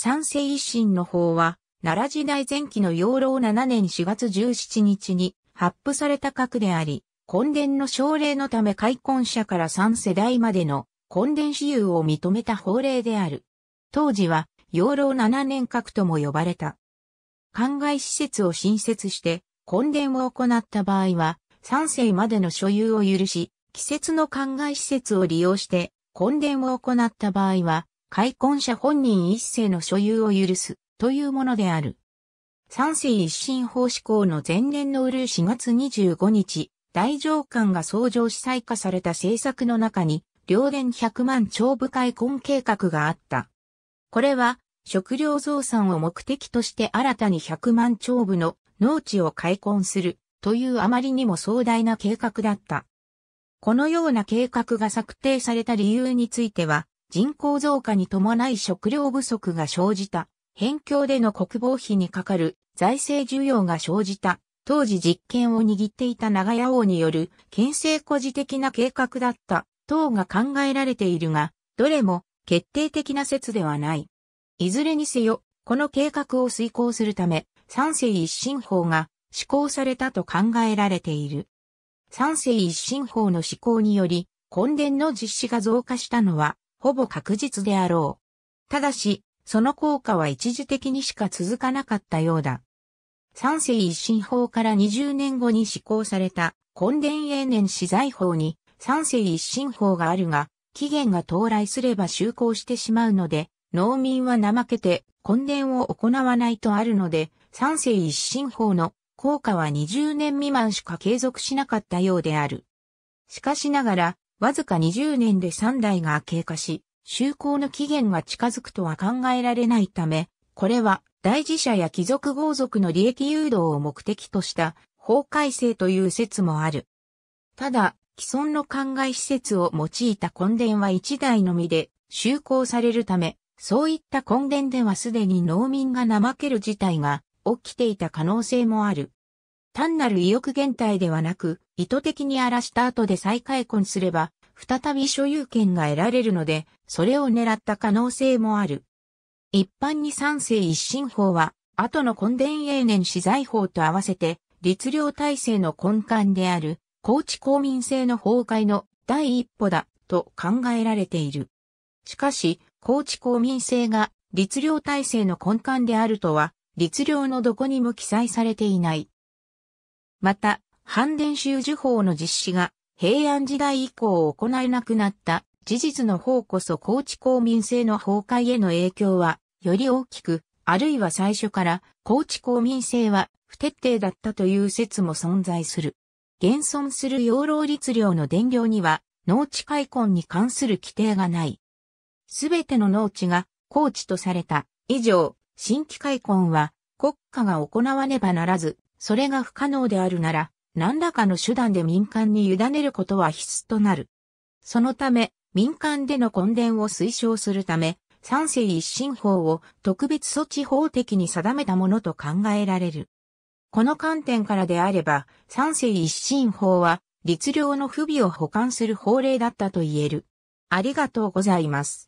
三世一新の法は、奈良時代前期の養老七年4月17日に発布された格であり、根伝の奨励のため開墾者から三世代までの根伝私有を認めた法令である。当時は養老七年格とも呼ばれた。灌漑施設を新設して根伝を行った場合は、三世までの所有を許し、季節の灌漑施設を利用して根伝を行った場合は、開墾者本人一世の所有を許すというものである。三世一新法施行の前年のうる4月25日、大上官が創上し採化された政策の中に、両殿100万超部開墾計画があった。これは、食料増産を目的として新たに100万超部の農地を開墾するというあまりにも壮大な計画だった。このような計画が策定された理由については、人口増加に伴い食料不足が生じた、辺境での国防費にかかる財政需要が生じた、当時実権を握っていた長屋王による県政孤児的な計画だった等が考えられているが、どれも決定的な説ではない。いずれにせよ、この計画を遂行するため、三世一新法が施行されたと考えられている。三世一新法の施行により、根伝の実施が増加したのは、ほぼ確実であろう。ただし、その効果は一時的にしか続かなかったようだ。三世一新法から20年後に施行された、根伝永年資材法に、三世一新法があるが、期限が到来すれば就効してしまうので、農民は怠けて、根伝を行わないとあるので、三世一新法の効果は20年未満しか継続しなかったようである。しかしながら、わずか20年で3代が経過し、就航の期限が近づくとは考えられないため、これは大事者や貴族豪族の利益誘導を目的とした法改正という説もある。ただ、既存の灌漑施設を用いた根伝は1代のみで就航されるため、そういった根伝ではすでに農民が怠ける事態が起きていた可能性もある。単なる意欲減退ではなく、意図的に荒らした後で再開墾すれば、再び所有権が得られるので、それを狙った可能性もある。一般に三世一新法は、後の根伝永年資材法と合わせて、律令体制の根幹である、高知公民制の崩壊の第一歩だと考えられている。しかし、高知公民制が律令体制の根幹であるとは、律令のどこにも記載されていない。また、反伝習受法の実施が平安時代以降行えなくなった事実の方こそ高知公民制の崩壊への影響はより大きく、あるいは最初から高知公民制は不徹底だったという説も存在する。現存する養老律令の伝令には農地開墾に関する規定がない。すべての農地が高知とされた以上、新規開墾は国家が行わねばならず、それが不可能であるなら、何らかの手段で民間に委ねることは必須となる。そのため、民間での根伝を推奨するため、三世一新法を特別措置法的に定めたものと考えられる。この観点からであれば、三世一新法は、律令の不備を補完する法令だったと言える。ありがとうございます。